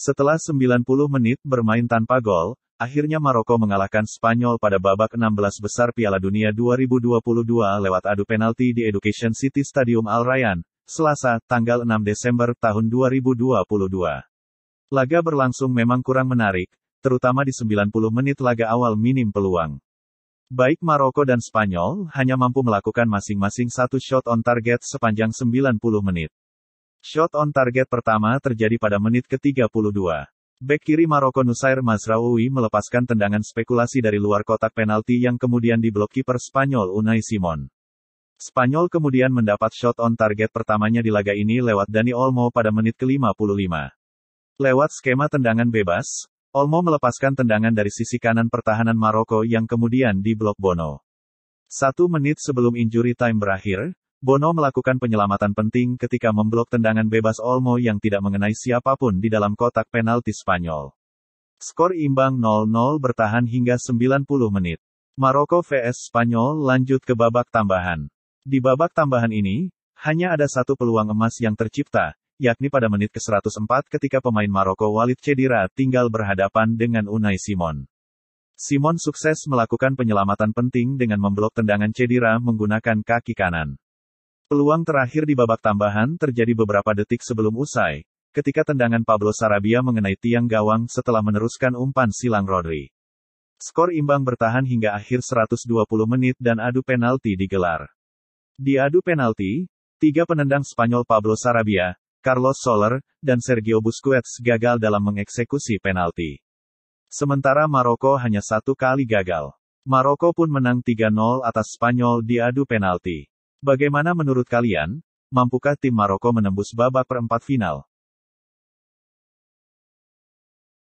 Setelah 90 menit bermain tanpa gol, akhirnya Maroko mengalahkan Spanyol pada babak 16 besar Piala Dunia 2022 lewat adu penalti di Education City Stadium Al Rayyan, Selasa, tanggal 6 Desember tahun 2022. Laga berlangsung memang kurang menarik, terutama di 90 menit laga awal minim peluang. Baik Maroko dan Spanyol hanya mampu melakukan masing-masing satu shot on target sepanjang 90 menit. Shot on target pertama terjadi pada menit ke-32. Bek kiri Maroko Nusair Mazraoui melepaskan tendangan spekulasi dari luar kotak penalti yang kemudian diblok kiper Spanyol Unai Simon. Spanyol kemudian mendapat shot on target pertamanya di laga ini lewat Dani Olmo pada menit ke-55. Lewat skema tendangan bebas, Olmo melepaskan tendangan dari sisi kanan pertahanan Maroko yang kemudian diblok Bono. Satu menit sebelum injury time berakhir, Bono melakukan penyelamatan penting ketika memblok tendangan bebas Olmo yang tidak mengenai siapapun di dalam kotak penalti Spanyol. Skor imbang 0-0 bertahan hingga 90 menit. Maroko vs Spanyol lanjut ke babak tambahan. Di babak tambahan ini, hanya ada satu peluang emas yang tercipta, yakni pada menit ke-104 ketika pemain Maroko Walid Cedira tinggal berhadapan dengan Unai Simon. Simon sukses melakukan penyelamatan penting dengan memblok tendangan Cedira menggunakan kaki kanan. Peluang terakhir di babak tambahan terjadi beberapa detik sebelum usai, ketika tendangan Pablo Sarabia mengenai tiang gawang setelah meneruskan umpan silang Rodri. Skor imbang bertahan hingga akhir 120 menit dan adu penalti digelar. Di adu penalti, tiga penendang Spanyol Pablo Sarabia, Carlos Soler, dan Sergio Busquets gagal dalam mengeksekusi penalti. Sementara Maroko hanya satu kali gagal. Maroko pun menang 3-0 atas Spanyol di adu penalti. Bagaimana menurut kalian, mampukah tim Maroko menembus babak perempat final?